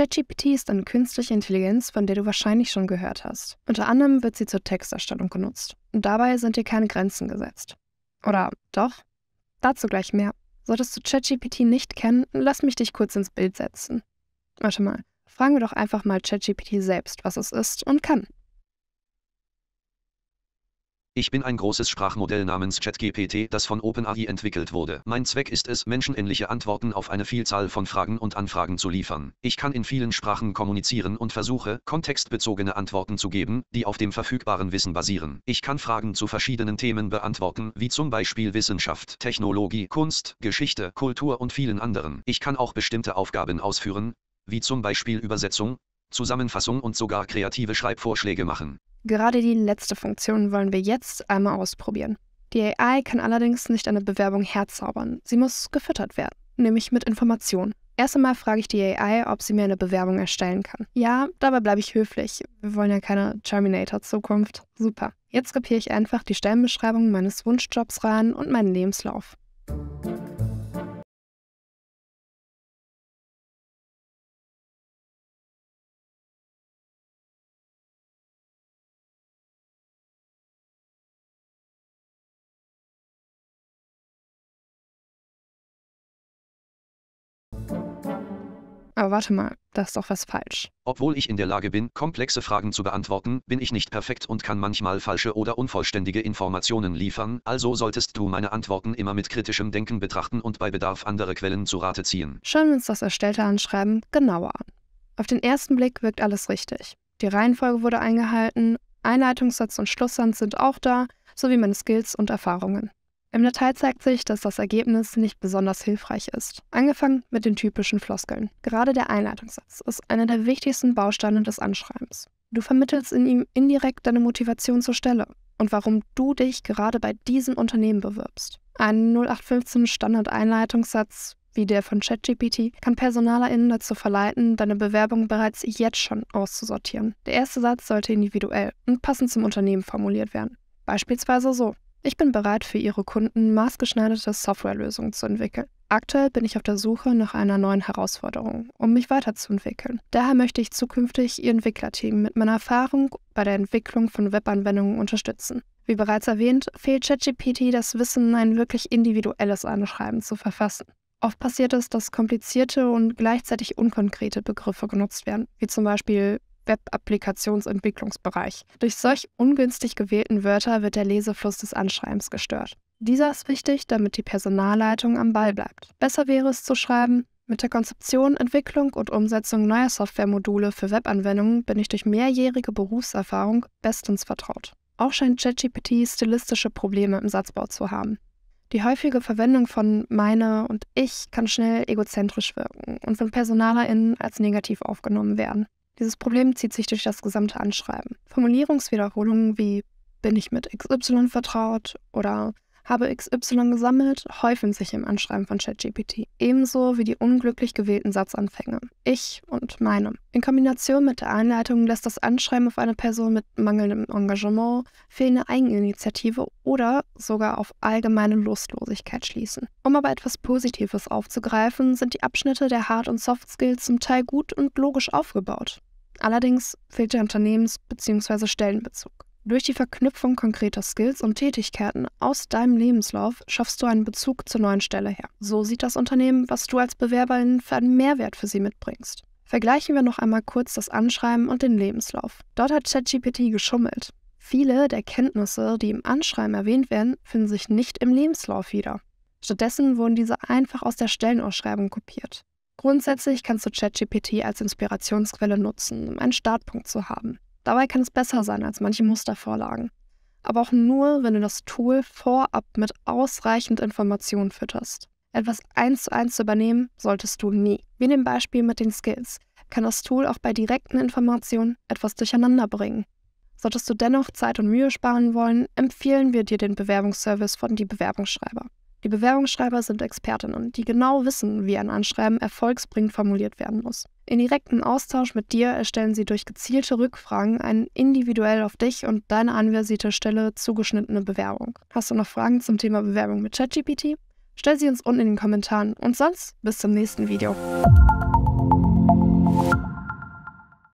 ChatGPT ist eine künstliche Intelligenz, von der du wahrscheinlich schon gehört hast. Unter anderem wird sie zur Texterstellung genutzt. Und dabei sind dir keine Grenzen gesetzt. Oder doch? Dazu gleich mehr. Solltest du ChatGPT nicht kennen, lass mich dich kurz ins Bild setzen. Warte mal, fragen wir doch einfach mal ChatGPT selbst, was es ist und kann. Ich bin ein großes Sprachmodell namens ChatGPT, das von OpenAI entwickelt wurde. Mein Zweck ist es, menschenähnliche Antworten auf eine Vielzahl von Fragen und Anfragen zu liefern. Ich kann in vielen Sprachen kommunizieren und versuche, kontextbezogene Antworten zu geben, die auf dem verfügbaren Wissen basieren. Ich kann Fragen zu verschiedenen Themen beantworten, wie zum Beispiel Wissenschaft, Technologie, Kunst, Geschichte, Kultur und vielen anderen. Ich kann auch bestimmte Aufgaben ausführen, wie zum Beispiel Übersetzung, Zusammenfassung und sogar kreative Schreibvorschläge machen. Gerade die letzte Funktion wollen wir jetzt einmal ausprobieren. Die AI kann allerdings nicht eine Bewerbung herzaubern. Sie muss gefüttert werden, nämlich mit Informationen. Erst einmal frage ich die AI, ob sie mir eine Bewerbung erstellen kann. Ja, dabei bleibe ich höflich. Wir wollen ja keine Terminator-Zukunft. Super. Jetzt kopiere ich einfach die Stellenbeschreibung meines Wunschjobs rein und meinen Lebenslauf. Aber warte mal, da ist doch was falsch. Obwohl ich in der Lage bin, komplexe Fragen zu beantworten, bin ich nicht perfekt und kann manchmal falsche oder unvollständige Informationen liefern, also solltest du meine Antworten immer mit kritischem Denken betrachten und bei Bedarf andere Quellen zu Rate ziehen. Schauen wir uns das erstellte Anschreiben genauer an. Auf den ersten Blick wirkt alles richtig. Die Reihenfolge wurde eingehalten, Einleitungssatz und Schlusssatz sind auch da, sowie meine Skills und Erfahrungen. Im Detail zeigt sich, dass das Ergebnis nicht besonders hilfreich ist. Angefangen mit den typischen Floskeln. Gerade der Einleitungssatz ist einer der wichtigsten Bausteine des Anschreibens. Du vermittelst in ihm indirekt deine Motivation zur Stelle und warum du dich gerade bei diesem Unternehmen bewirbst. Ein 0815 Standard-Einleitungssatz wie der von ChatGPT, kann PersonalerInnen dazu verleiten, deine Bewerbung bereits jetzt schon auszusortieren. Der erste Satz sollte individuell und passend zum Unternehmen formuliert werden. Beispielsweise so. Ich bin bereit, für Ihre Kunden maßgeschneiderte Softwarelösungen zu entwickeln. Aktuell bin ich auf der Suche nach einer neuen Herausforderung, um mich weiterzuentwickeln. Daher möchte ich zukünftig Ihr Entwicklerteam mit meiner Erfahrung bei der Entwicklung von Webanwendungen unterstützen. Wie bereits erwähnt, fehlt ChatGPT das Wissen, ein wirklich individuelles Anschreiben zu verfassen. Oft passiert es, dass komplizierte und gleichzeitig unkonkrete Begriffe genutzt werden, wie zum Beispiel Web-Applikationsentwicklungsbereich. Durch solch ungünstig gewählten Wörter wird der Lesefluss des Anschreibens gestört. Dieser ist wichtig, damit die Personalleitung am Ball bleibt. Besser wäre es zu schreiben, mit der Konzeption, Entwicklung und Umsetzung neuer Softwaremodule für Webanwendungen bin ich durch mehrjährige Berufserfahrung bestens vertraut. Auch scheint ChatGPT stilistische Probleme im Satzbau zu haben. Die häufige Verwendung von meine und ich kann schnell egozentrisch wirken und von PersonalerInnen als negativ aufgenommen werden. Dieses Problem zieht sich durch das gesamte Anschreiben. Formulierungswiederholungen wie bin ich mit XY vertraut oder habe XY gesammelt, häufen sich im Anschreiben von ChatGPT, ebenso wie die unglücklich gewählten Satzanfänge. Ich und meine. In Kombination mit der Einleitung lässt das Anschreiben auf eine Person mit mangelndem Engagement, fehlender Eigeninitiative oder sogar auf allgemeine Lustlosigkeit schließen. Um aber etwas Positives aufzugreifen, sind die Abschnitte der Hard- und Soft-Skills zum Teil gut und logisch aufgebaut. Allerdings fehlt der Unternehmens- bzw. Stellenbezug. Durch die Verknüpfung konkreter Skills und Tätigkeiten aus deinem Lebenslauf schaffst du einen Bezug zur neuen Stelle her. So sieht das Unternehmen, was du als Bewerberin für einen Mehrwert für sie mitbringst. Vergleichen wir noch einmal kurz das Anschreiben und den Lebenslauf. Dort hat ChatGPT geschummelt. Viele der Kenntnisse, die im Anschreiben erwähnt werden, finden sich nicht im Lebenslauf wieder. Stattdessen wurden diese einfach aus der Stellenausschreibung kopiert. Grundsätzlich kannst du ChatGPT als Inspirationsquelle nutzen, um einen Startpunkt zu haben. Dabei kann es besser sein als manche Mustervorlagen. Aber auch nur, wenn du das Tool vorab mit ausreichend Informationen fütterst. Etwas eins zu eins zu übernehmen solltest du nie. Wie in dem Beispiel mit den Skills kann das Tool auch bei direkten Informationen etwas durcheinander bringen. Solltest du dennoch Zeit und Mühe sparen wollen, empfehlen wir dir den Bewerbungsservice von Die Bewerbungsschreiber. Die Bewerbungsschreiber sind Expertinnen, die genau wissen, wie ein Anschreiben erfolgsbringend formuliert werden muss. In direktem Austausch mit dir erstellen sie durch gezielte Rückfragen eine individuell auf dich und deine anversierte Stelle zugeschnittene Bewerbung. Hast du noch Fragen zum Thema Bewerbung mit ChatGPT? Stell sie uns unten in den Kommentaren und sonst bis zum nächsten Video.